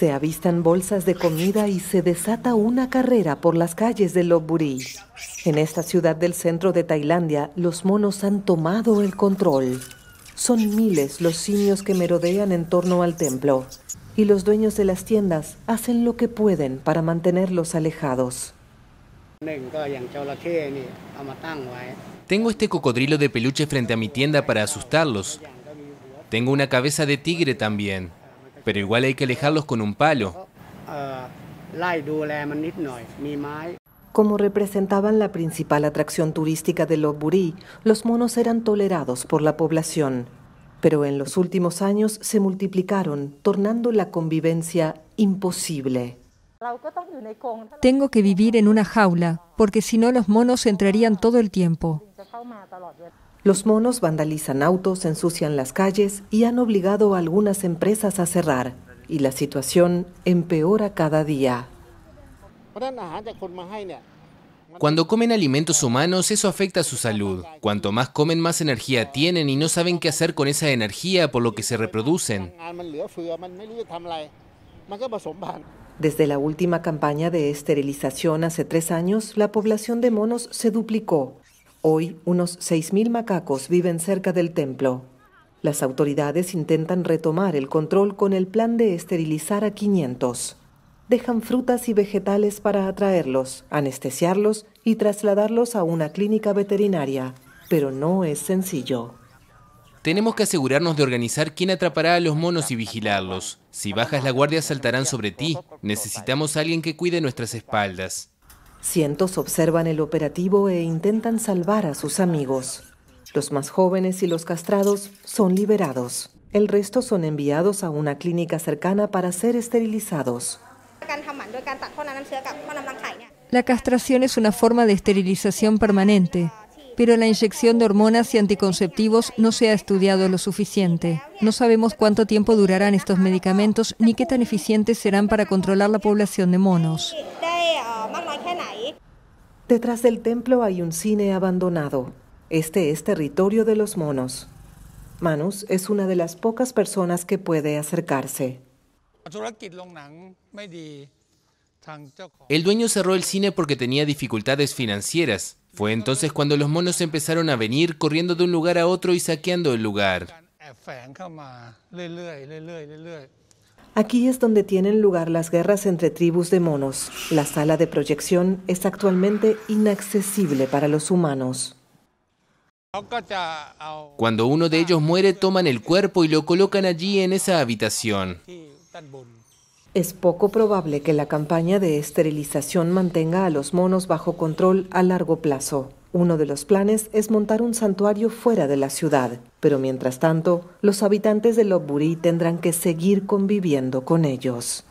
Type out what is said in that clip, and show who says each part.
Speaker 1: Se avistan bolsas de comida y se desata una carrera por las calles de Lopburi. En esta ciudad del centro de Tailandia, los monos han tomado el control. Son miles los simios que merodean en torno al templo y los dueños de las tiendas hacen lo que pueden para mantenerlos
Speaker 2: alejados. Tengo este cocodrilo de peluche frente a mi tienda para asustarlos. Tengo una cabeza de tigre también pero igual hay que alejarlos con un palo. Ah, ah,
Speaker 1: Como representaban la principal atracción turística de Lopburi, los monos eran tolerados por la población, pero en los últimos años se multiplicaron, tornando la convivencia imposible. Tengo que vivir en una jaula, porque si no los monos entrarían todo el tiempo. Los monos vandalizan autos, ensucian las calles y han obligado a algunas empresas a cerrar. Y la situación empeora cada día.
Speaker 2: Cuando comen alimentos humanos, eso afecta a su salud. Cuanto más comen, más energía tienen y no saben qué hacer con esa energía, por lo que se reproducen.
Speaker 1: Desde la última campaña de esterilización hace tres años, la población de monos se duplicó. Hoy, unos 6.000 macacos viven cerca del templo. Las autoridades intentan retomar el control con el plan de esterilizar a 500. Dejan frutas y vegetales para atraerlos, anestesiarlos y trasladarlos a una clínica veterinaria, pero
Speaker 2: no es sencillo. Tenemos que asegurarnos de organizar quién atrapará a los monos y vigilarlos. Si bajas la guardia saltarán sobre ti. Necesitamos a alguien que cuide nuestras espaldas.
Speaker 1: Cientos observan el operativo e intentan salvar a sus amigos. Los más jóvenes y los castrados son liberados. El resto son enviados a una clínica cercana para ser esterilizados. La castración es una forma de esterilización permanente, pero la inyección de hormonas y anticonceptivos no se ha estudiado lo suficiente. No sabemos cuánto tiempo durarán estos medicamentos ni qué tan eficientes serán para controlar la población de monos. Detrás del templo hay un cine abandonado. Este es territorio de los monos. Manus es una de las pocas personas que puede
Speaker 2: acercarse. El dueño cerró el cine porque tenía dificultades financieras. Fue entonces cuando los monos empezaron a venir corriendo de un lugar a otro y saqueando el lugar.
Speaker 1: Aquí es donde tienen lugar las guerras entre tribus de monos. La sala de proyección es actualmente inaccesible para los humanos.
Speaker 2: Cuando uno de ellos muere, toman el cuerpo y lo colocan allí en esa habitación.
Speaker 1: Es poco probable que la campaña de esterilización mantenga a los monos bajo control a largo plazo. Uno de los planes es montar un santuario fuera de la ciudad, pero mientras tanto, los habitantes de Lopburi tendrán que seguir conviviendo con ellos.